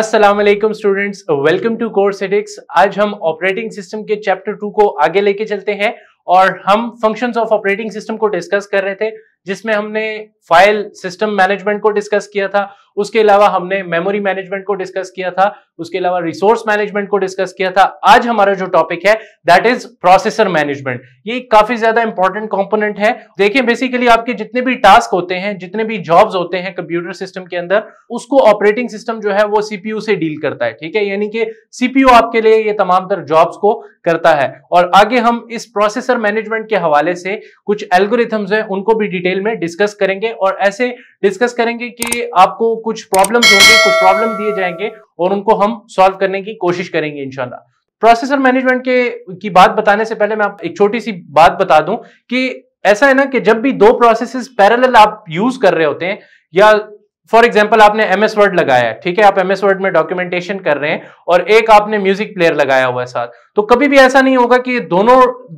Aslam students welcome to course एडिक्स आज हम ऑपरेटिंग सिस्टम के चैप्टर टू को आगे लेके चलते हैं और हम फंक्शंस ऑफ ऑपरेटिंग सिस्टम को डिस्कस कर रहे थे जिसमें हमने फाइल सिस्टम मैनेजमेंट को डिस्कस किया था उसके अलावा हमने मेमोरी मैनेजमेंट को डिस्कस किया था उसके अलावा रिसोर्स मैनेजमेंट को डिस्कस किया था आज हमारा जो टॉपिक है दैट इज प्रोसेसर मैनेजमेंट ये काफी ज्यादा इंपॉर्टेंट कॉम्पोनेंट है देखिए बेसिकली आपके जितने भी टास्क होते हैं जितने भी जॉब्स होते हैं कंप्यूटर सिस्टम के अंदर उसको ऑपरेटिंग सिस्टम जो है वो सीपीयू से डील करता है ठीक है यानी कि सीपीयू आपके लिए ये तमाम तर जॉब्स को करता है और आगे हम इस प्रोसेसर मैनेजमेंट के हवाले से कुछ एल्गोरिथम्स हैं उनको भी डिटेल में डिस्कस करेंगे और ऐसे डिस्कस करेंगे कि आपको कुछ प्रॉब्लम होंगे कुछ प्रॉब्लम दिए जाएंगे और उनको हम सॉल्व करने की कोशिश करेंगे इनशाला प्रोसेसर मैनेजमेंट के की बात बताने से पहले मैं आप एक छोटी सी बात बता दूं कि ऐसा है ना कि जब भी दो प्रोसेसेस पैरेलल आप यूज कर रहे होते हैं या फॉर एग्जाम्पल आपने एम एस वर्ड लगाया है ठीक है आप एम एस वर्ड में डॉक्यूमेंटेशन कर रहे हैं और एक आपने म्यूजिक प्लेयर लगाया हुआ है साथ तो कभी भी ऐसा नहीं होगा कि दोनों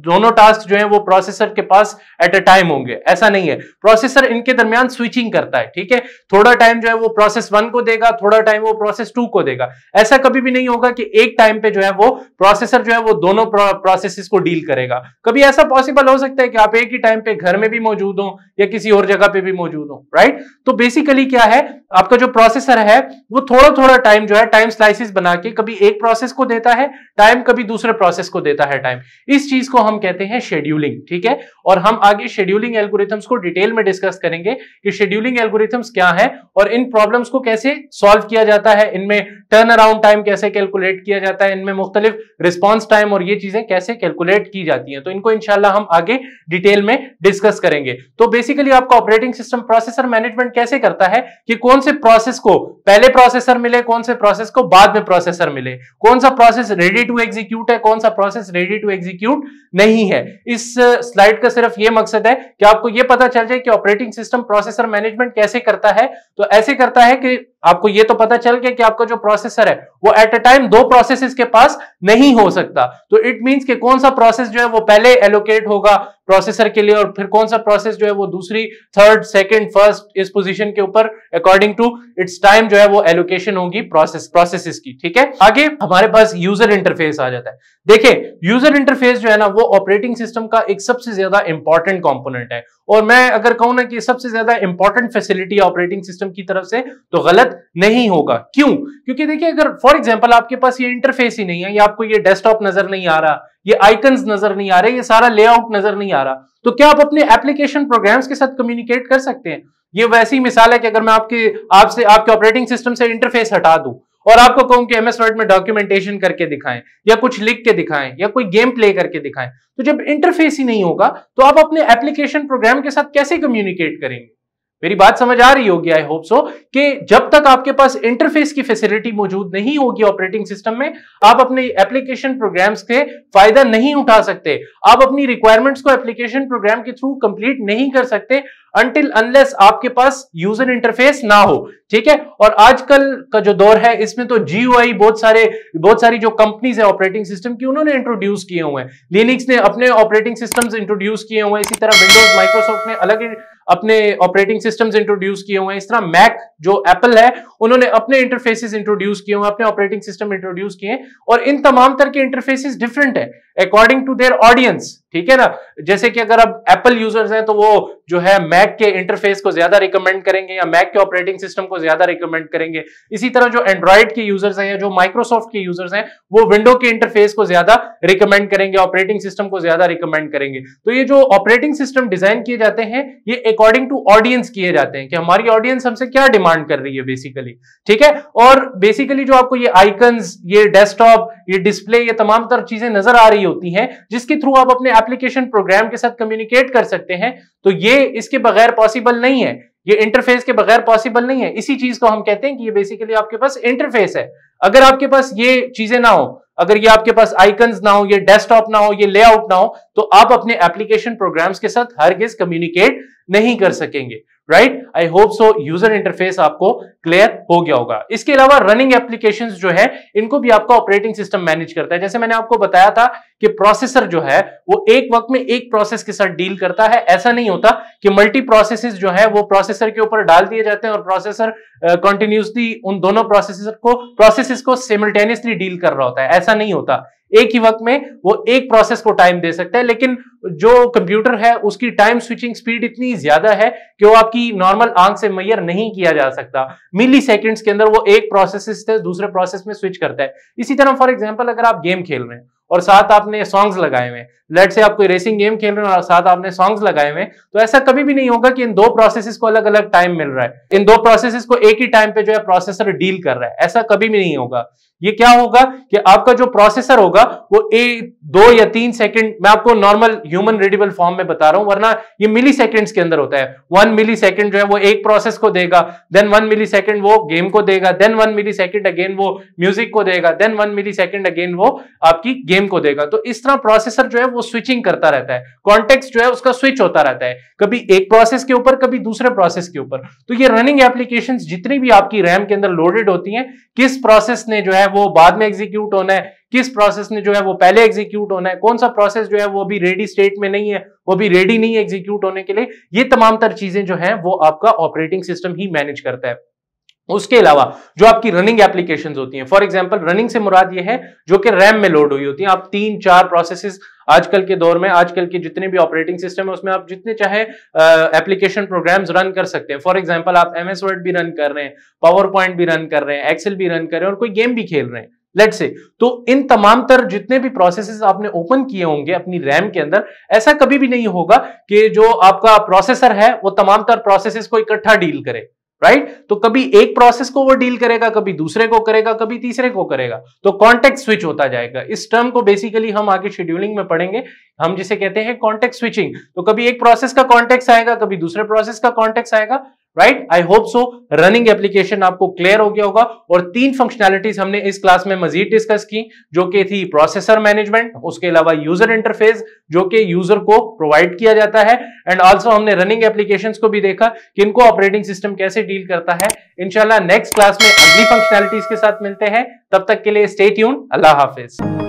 दोनों टास्क जो है वो प्रोसेसर के पास एट अ टाइम होंगे ऐसा नहीं है प्रोसेसर इनके दरमियान स्विचिंग करता है ठीक है थोड़ा टाइम जो है वो प्रोसेस वन को देगा थोड़ा टाइम वो प्रोसेस टू को देगा ऐसा कभी भी नहीं होगा कि एक टाइम पे जो है वो प्रोसेसर जो है वो दोनों प्रोसेस को डील करेगा कभी ऐसा पॉसिबल हो सकता है कि आप एक ही टाइम पे घर में भी मौजूद हो या किसी और जगह पे भी मौजूद हो राइट तो बेसिकली क्या है आपका जो प्रोसेसर है वो थोड़ा थोड़ा टाइम जो है टाइम स्लाइसिस बना के कभी एक प्रोसेस को देता है टाइम कभी दूसरे प्रोसेस को देता है टाइम इस चीज को हम कहते हैं शेड्यूलिंग ठीक है और हम आगे शेड्यूलिंग एल्गोरिथम्स को डिटेल में डिस्कस करेंगे कि शेड्यूलिंग एल्गोरिथम्स क्या है और इन प्रॉब्लम्स को कैसे सॉल्व किया जाता है इनमें टर्न अराउंड टाइम कैसे कैलकुलेट किया जाता है इनमें मुख्तलिफ रिस्पॉन्स टाइम और ये चीजें कैसे कैलकुलेट की जाती है तो इनको इनशाला हम आगे डिटेल में डिस्कस करेंगे तो बेसिकली आपका ऑपरेटिंग सिस्टम प्रोसेसर मैनेजमेंट कैसे करता है कि कि कौन से प्रोसेस को पहले प्रोसेसर मिले कौन से प्रोसेस को बाद में प्रोसेसर मिले कौन सा प्रोसेस रेडी टू एग्जीक्यूट है कौन सा प्रोसेस रेडी टू एग्जीक्यूट नहीं है इस स्लाइड का सिर्फ ये मकसद है कि आपको ये पता चल जाए कि ऑपरेटिंग सिस्टम प्रोसेसर मैनेजमेंट कैसे करता है तो ऐसे करता है कि आपको ये तो पता चल गया कि आपका जो प्रोसेसर है वो एट अ टाइम दो प्रोसेस के पास नहीं हो सकता तो इट मींस कि कौन सा प्रोसेस जो है वो पहले एलोकेट होगा प्रोसेसर के लिए और फिर कौन सा प्रोसेस जो है वो दूसरी थर्ड सेकंड फर्स्ट इस पोजीशन के ऊपर अकॉर्डिंग टू इट्स टाइम जो है वो एलोकेशन होगी प्रोसेस प्रोसेसेस की ठीक है आगे हमारे पास यूजर इंटरफेस आ जाता है देखिये यूजर इंटरफेस जो है ना वो ऑपरेटिंग सिस्टम का एक सबसे ज्यादा इंपॉर्टेंट कॉम्पोनेंट है और मैं अगर कहूं ना कि सबसे ज्यादा इंपॉर्टेंट फैसिलिटी ऑपरेटिंग सिस्टम की तरफ से तो गलत नहीं होगा क्यों क्योंकि देखिए अगर फॉर एग्जाम्पल आपके पास ये इंटरफेस ही नहीं है या आपको ये डेस्कटॉप नजर नहीं आ रहा ये आइकन्स नजर नहीं आ रहे ये सारा लेआउट नजर नहीं आ रहा तो क्या आप अपने एप्लीकेशन प्रोग्राम्स के साथ कम्युनिकेट कर सकते हैं ये वैसी मिसाल है कि अगर मैं आपके आपसे आपके ऑपरेटिंग सिस्टम से इंटरफेस हटा दूं और आपको कहूं कि एमएस वर्ड में डॉक्यूमेंटेशन करके दिखाएं या कुछ लिख के दिखाएं या कोई गेम प्ले करके दिखाएं तो जब इंटरफेस ही नहीं होगा तो आप अपने एप्लीकेशन प्रोग्राम के साथ कैसे कम्युनिकेट करेंगे मेरी बात समझ आ रही होगी आई होप सो कि जब तक आपके पास इंटरफेस की फैसिलिटी मौजूद नहीं होगी ऑपरेटिंग सिस्टम में आप अपने एप्लीकेशन प्रोग्राम्स के फायदा नहीं उठा सकते आप अपनी रिक्वायरमेंट्स को एप्लीकेशन प्रोग्राम के थ्रू कंप्लीट नहीं कर सकते अनटिल अनलेस आपके पास यूजर इंटरफेस ना हो ठीक है और आजकल का जो दौर है इसमें तो जीयूआई बहुत सारे बहुत सारी जो कंपनीज है ऑपरेटिंग सिस्टम की उन्होंने इंट्रोड्यूस किए हुए हैं लिनिक्स ने अपने ऑपरेटिंग सिस्टम्स इंट्रोड्यूस किए हुए हैं इसी तरह विंडोज माइक्रोसॉफ्ट ने अलग अपने ऑपरेटिंग सिस्टम्स इंट्रोड्यूस किए हुए हैं इस तरह मैक जो एप्पल है उन्होंने अपने इंटरफेसिस इंट्रोड्यूस किए हुए अपने ऑपरेटिंग सिस्टम इंट्रोड्यूस किए और इन तमाम तरह के इंटरफेसिस डिफरेंट है अकॉर्डिंग टू देयर ऑडियंस ठीक है ना जैसे कि अगर अब एप्पल यूजर्स हैं तो वो जो है मैक के इंटरफेस को ज्यादा रिकमेंड करेंगे या मैक के ऑपरेटिंग सिस्टम को ज्यादा रिकमेंड करेंगे इसी तरह जो एंड्रॉइड के यूजर्स हैं या जो माइक्रोसॉफ्ट के यूजर्स हैं वो विंडो के इंटरफेस को ज्यादा रिकमेंड करेंगे ऑपरेटिंग सिस्टम को ज्यादा रिकमेंड करेंगे तो ये जो ऑपरेटिंग सिस्टम डिजाइन किए जाते हैं ये अकॉर्डिंग टू ऑडियंस किए जाते हैं कि हमारी ऑडियंस हमसे क्या डिमांड कर रही है बेसिकली ठीक है और बेसिकली जो आपको ये आइकन्स ये डेस्कटॉप ये डिस्प्ले ये तमाम तरह चीजें नजर आ रही होती हैं जिसके थ्रू आप अपने एप्लीकेशन प्रोग्राम के साथ कम्युनिकेट कर सकते हैं तो ये इसके बगैर पॉसिबल नहीं है ये इंटरफेस के बगैर पॉसिबल नहीं है इसी चीज को हम कहते हैं कि ये बेसिकली आपके पास इंटरफेस है अगर आपके पास ये चीजें ना हो अगर ये आपके पास आइकन्स ना हो ये डेस्कटॉप ना हो ये लेआउट ना हो तो आप अपने एप्लीकेशन प्रोग्राम्स के साथ हर गिज कम्युनिकेट नहीं कर सकेंगे right I hope so user interface आपको क्लियर हो गया होगा इसके अलावा रनिंग एप्लीकेशन जो है इनको भी आपका ऑपरेटिंग सिस्टम मैनेज करता है जैसे मैंने आपको बताया था कि प्रोसेसर जो है वो एक वक्त में एक प्रोसेस के साथ डील करता है ऐसा नहीं होता कि मल्टी प्रोसेस जो है वो प्रोसेसर के ऊपर डाल दिए जाते हैं और प्रोसेसर कंटिन्यूसली uh, उन दोनों प्रोसेसर को प्रोसेस को सिमल्टेनियसली डील कर रहा होता है ऐसा नहीं होता एक ही वक्त में वो एक प्रोसेस को टाइम दे सकता है लेकिन जो कंप्यूटर है उसकी टाइम स्विचिंग स्पीड इतनी ज्यादा है कि वो आपकी नॉर्मल आंख से मैयर नहीं किया जा सकता मिली सेकेंड्स के अंदर वो एक प्रोसेस से दूसरे प्रोसेस में स्विच करता है इसी तरह फॉर एग्जाम्पल अगर आप गेम खेल रहे हैं और साथ आपने सॉन्ग्स लगाए हुए लेट से आप कोई रेसिंग गेम खेल रहे हैं और साथ आपने सॉन्ग्स लगाए हुए तो ऐसा कभी भी नहीं होगा कि इन दो प्रोसेस को अलग अलग टाइम मिल रहा है इन दो प्रोसेस को एक ही टाइम पे जो है प्रोसेसर डील कर रहा है ऐसा कभी भी नहीं होगा ये क्या होगा कि आपका जो प्रोसेसर होगा वो ए दो या तीन सेकंड मैं आपको नॉर्मल ह्यूमन रीडेबल फॉर्म में बता रहा हूं वरना ये मिली सेकेंड्स के अंदर होता है वन मिली सेकेंड जो है वो एक प्रोसेस को देगा देन वन मिली सेकेंड वो गेम को देगा then one millisecond again वो म्यूजिक को देगा then one millisecond again वो आपकी गेम को देगा तो इस तरह प्रोसेसर जो है वो स्विचिंग करता रहता है कॉन्टेक्ट जो है उसका स्विच होता रहता है कभी एक प्रोसेस के ऊपर कभी दूसरे प्रोसेस के ऊपर तो ये रनिंग एप्लीकेशन जितनी भी आपकी रैम के अंदर लोडेड होती है किस प्रोसेस ने जो है वो बाद में एग्जीक्यूट होना है किस प्रोसेस ने जो है वो पहले एग्जीक्यूट होना है कौन सा प्रोसेस जो है वो अभी रेडी स्टेट में नहीं है वो भी रेडी नहीं है एग्जीक्यूट होने के लिए ये तमाम तर चीजें जो है वो आपका ऑपरेटिंग सिस्टम ही मैनेज करता है उसके अलावा जो आपकी रनिंग एप्लीकेशंस होती हैं फॉर एग्जांपल रनिंग से मुराद ये है जो कि रैम में लोड हुई होती हैं आप तीन चार प्रोसेसेस आजकल के दौर में आजकल के जितने भी ऑपरेटिंग सिस्टम है उसमें आप जितने चाहे एप्लीकेशन प्रोग्राम्स रन कर सकते हैं फॉर एग्जांपल आप एमएस वर्ड भी रन कर रहे हैं पावर पॉइंट भी रन कर रहे हैं एक्सेल भी रन कर रहे हैं और कोई गेम भी खेल रहे हैं लेट से तो इन तमाम तर जितने भी प्रोसेसेस आपने ओपन किए होंगे अपनी रैम के अंदर ऐसा कभी भी नहीं होगा कि जो आपका प्रोसेसर है वो तमाम तर प्रोसेसेस को इकट्ठा डील करे राइट right? तो कभी एक प्रोसेस को वो डील करेगा कभी दूसरे को करेगा कभी तीसरे को करेगा तो कॉन्टेक्ट स्विच होता जाएगा इस टर्म को बेसिकली हम आगे शेड्यूलिंग में पढ़ेंगे हम जिसे कहते हैं कॉन्टेक्ट स्विचिंग तो कभी एक प्रोसेस का कॉन्टेक्ट आएगा कभी दूसरे प्रोसेस का कॉन्टेक्ट आएगा right I hope so running application आपको क्लियर हो गया होगा और तीन फंक्शनैलिटीज हमने इस क्लास में मजीद डिस्कस की जो कि थी प्रोसेसर मैनेजमेंट उसके अलावा यूजर इंटरफेस जो कि यूजर को प्रोवाइड किया जाता है एंड ऑल्सो हमने रनिंग एप्लीकेशन को भी देखा कि इनको ऑपरेटिंग सिस्टम कैसे डील करता है इनशाला नेक्स्ट क्लास में अगली फंक्शनैलिटीज के साथ मिलते हैं तब तक के लिए स्टेट यून अल्लाह हाफिज़